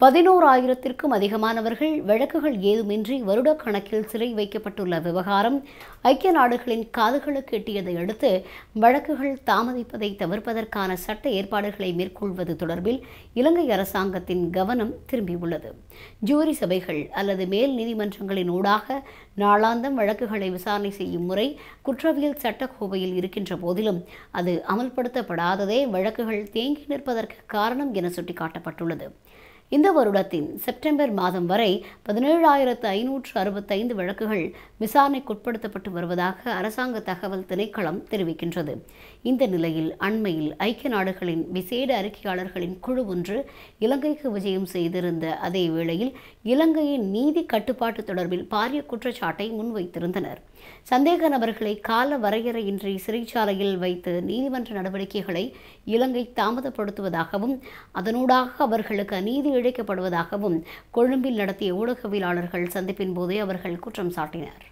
ஆயிரத்திற்கும் அதிகமானவர்கள் வழக்குகள் ஏதுமின்றி வருடக்கணக்கில் சிறை வைக்கப்பட்டுள்ள விவகாரம் ஐக்கிய நாடுகளின் காதுகளுக்கு எட்டியதை அடுத்து வழக்குகள் தாமதிப்பதை தவிர்ப்பதற்கான சட்ட ஏற்பாடுகளை மேற்கொள்வது தொடர்பில் இலங்கை அரசாங்கத்தின் கவனம் திரும்பியுள்ளது ஜூரி சபைகள் அல்லது மேல் நீதிமன்றங்களின் ஊடாக நாளாந்தம் வழக்குகளை விசாரணை செய்யும் முறை குற்றவியல் சட்டக்கோவையில் இருக்கின்ற போதிலும் அது அமல்படுத்தப்படாததே வழக்குகள் தேங்கி நிற்பதற்கு காரணம் என சுட்டிக்காட்டப்பட்டுள்ளது இந்த வருடத்தின் செப்டம்பர் மாதம் வரை பதினேழாயிரத்து ஐநூற்று அறுபத்தைந்து வழக்குகள் விசாரணைக்குட்படுத்தப்பட்டு வருவதாக அரசாங்க தகவல் திணைக்களம் தெரிவிக்கின்றது இந்த நிலையில் அண்மையில் ஐக்கிய நாடுகளின் விசேட அறிக்கையாளர்களின் குழு ஒன்று இலங்கைக்கு விஜயம் செய்திருந்த அதே வேளையில் இலங்கையின் நீதி கட்டுப்பாட்டு தொடர்பில் பாரிய குற்றச்சாட்டை முன்வைத்திருந்தனர் சந்தேக நபர்களை கால வரையறையின்றி சிறைச்சாலையில் வைத்து நீதிமன்ற நடவடிக்கைகளை இலங்கை தாமதப்படுத்துவதாகவும் அதனூடாக அவர்களுக்கு அநீதி இழைக்கப்படுவதாகவும் கொழும்பில் நடத்திய ஊடகவியலாளர்கள் சந்திப்பின் போதே அவர்கள் குற்றம் சாட்டினர்